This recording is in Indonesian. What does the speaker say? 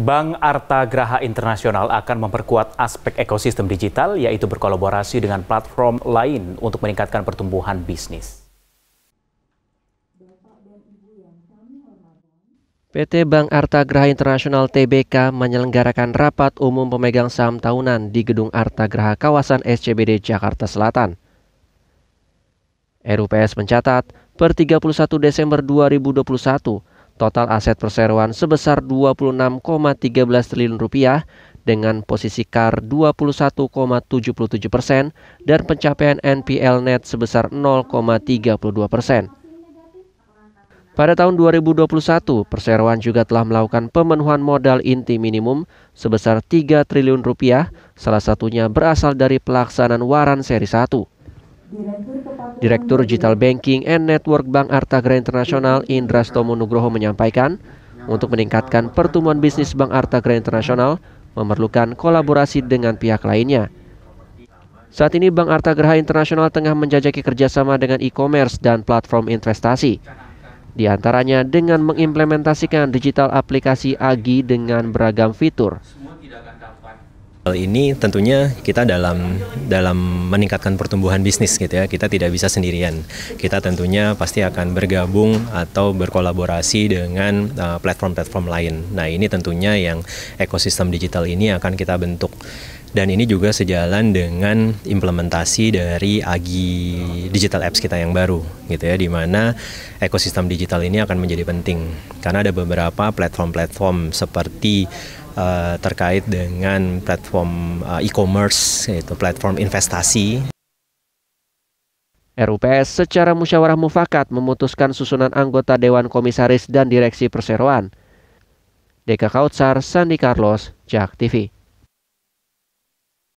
Bank Arta Graha Internasional akan memperkuat aspek ekosistem digital, yaitu berkolaborasi dengan platform lain untuk meningkatkan pertumbuhan bisnis. PT Bank Arta Graha Internasional TBK menyelenggarakan rapat umum pemegang saham tahunan di Gedung Arta Graha kawasan SCBD Jakarta Selatan. RUPS mencatat, per 31 Desember 2021, total aset perseroan sebesar 26,13 triliun rupiah dengan posisi KAR 21,77 persen dan pencapaian NPL net sebesar 0,32 persen. Pada tahun 2021, perseroan juga telah melakukan pemenuhan modal inti minimum sebesar 3 triliun rupiah, salah satunya berasal dari pelaksanaan waran seri 1. Direktur Digital Banking and Network Bank Artagra Internasional Indra Stomo menyampaikan, untuk meningkatkan pertumbuhan bisnis Bank Artagra Internasional memerlukan kolaborasi dengan pihak lainnya. Saat ini Bank Artagraha Internasional tengah menjajaki kerjasama dengan e-commerce dan platform investasi. Di antaranya dengan mengimplementasikan digital aplikasi AGI dengan beragam fitur, Hal ini tentunya kita dalam dalam meningkatkan pertumbuhan bisnis gitu ya. Kita tidak bisa sendirian. Kita tentunya pasti akan bergabung atau berkolaborasi dengan eh, platform-platform uh, lain. Nah, ini tentunya yang ekosistem digital ini akan kita bentuk dan ini juga sejalan dengan implementasi dari Agi Digital Apps kita yang baru gitu ya di mana ekosistem digital ini akan menjadi penting karena ada beberapa platform-platform seperti uh, terkait dengan platform uh, e-commerce yaitu platform investasi RUPS secara musyawarah mufakat memutuskan susunan anggota Dewan Komisaris dan Direksi Perseroan. Deka Kautsar, Sandi Carlos, Jak TV.